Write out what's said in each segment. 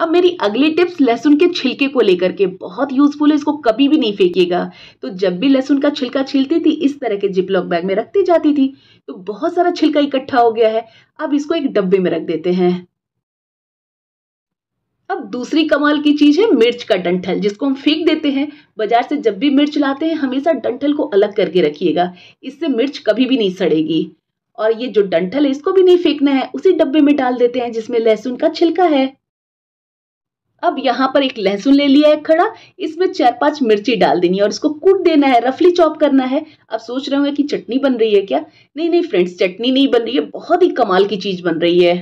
अब मेरी अगली टिप्स लहसुन के छिलके को लेकर के बहुत यूजफुल है इसको कभी भी नहीं फेंकिएगा तो जब भी लहसुन का छिलका छीलती थी इस तरह के जिपलॉक बैग में रखती जाती थी तो बहुत सारा छिलका इकट्ठा हो गया है अब इसको एक डब्बे में रख देते हैं अब दूसरी कमाल की चीज़ है मिर्च का डंठल जिसको हम फेंक देते हैं बाजार से जब भी मिर्च लाते हैं हमेशा डंठल को अलग करके रखिएगा इससे मिर्च कभी भी नहीं सड़ेगी और ये जो डंठल है इसको भी नहीं फेंकना है उसी डब्बे में डाल देते हैं जिसमें लहसुन का छिलका है अब यहाँ पर एक लहसुन ले लिया है खड़ा इसमें चार पांच मिर्ची डाल देनी है और इसको कूट देना है रफली चॉप करना है अब सोच रहे होंगे कि चटनी बन रही है क्या नहीं नहीं फ्रेंड्स चटनी नहीं बन रही है बहुत ही कमाल की चीज बन रही है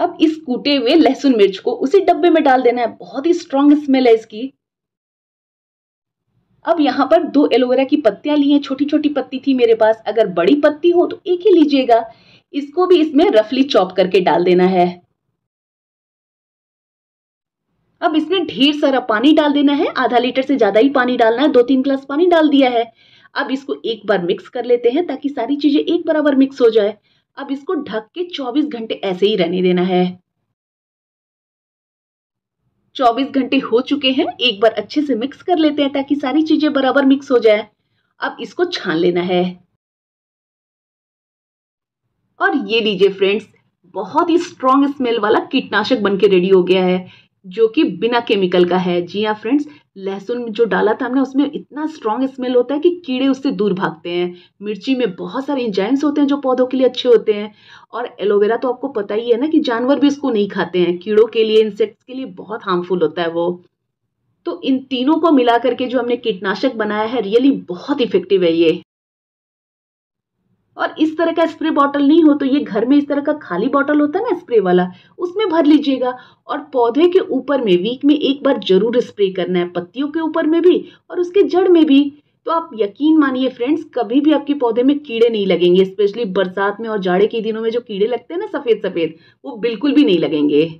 अब इस कूटे हुए लहसुन मिर्च को उसी डब्बे में डाल देना है बहुत ही स्ट्रांग स्मेल है इसकी अब यहाँ पर दो एलोवेरा की पत्तियां ली हैं छोटी छोटी पत्ती थी मेरे पास अगर बड़ी पत्ती हो तो एक ही लीजिएगा इसको भी इसमें रफली चॉप करके डाल देना है अब इसमें ढेर सारा पानी डाल देना है आधा लीटर से ज़्यादा ही पानी डालना है दो तीन ग्लास पानी डाल दिया है अब इसको एक बार मिक्स कर लेते हैं ताकि सारी चीज़ें एक बराबर मिक्स हो जाए अब इसको ढक के 24 घंटे ऐसे ही रहने देना है 24 घंटे हो चुके हैं एक बार अच्छे से मिक्स कर लेते हैं ताकि सारी चीज़ें बराबर मिक्स हो जाए अब इसको छान लेना है और ये लीजिए फ्रेंड्स बहुत ही स्ट्रॉन्ग स्मेल वाला कीटनाशक बनके रेडी हो गया है जो कि बिना केमिकल का है जी हाँ फ्रेंड्स लहसुन जो डाला था हमने उसमें इतना स्ट्रांग स्मेल होता है कि कीड़े उससे दूर भागते हैं मिर्ची में बहुत सारे इंजाइम्स होते हैं जो पौधों के लिए अच्छे होते हैं और एलोवेरा तो आपको पता ही है ना कि जानवर भी इसको नहीं खाते हैं कीड़ों के लिए इंसेक्ट्स के लिए बहुत हार्मफुल होता है वो तो इन तीनों को मिला करके जो हमने कीटनाशक बनाया है रियली बहुत इफेक्टिव है ये और इस तरह का स्प्रे बॉटल नहीं हो तो ये घर में इस तरह का खाली बॉटल होता है ना स्प्रे वाला उसमें भर लीजिएगा और पौधे के ऊपर में वीक में एक बार जरूर स्प्रे करना है पत्तियों के ऊपर में भी और उसके जड़ में भी तो आप यकीन मानिए फ्रेंड्स कभी भी आपके पौधे में कीड़े नहीं लगेंगे स्पेशली बरसात में और जाड़े के दिनों में जो कीड़े लगते हैं ना सफ़ेद सफ़ेद वो बिल्कुल भी नहीं लगेंगे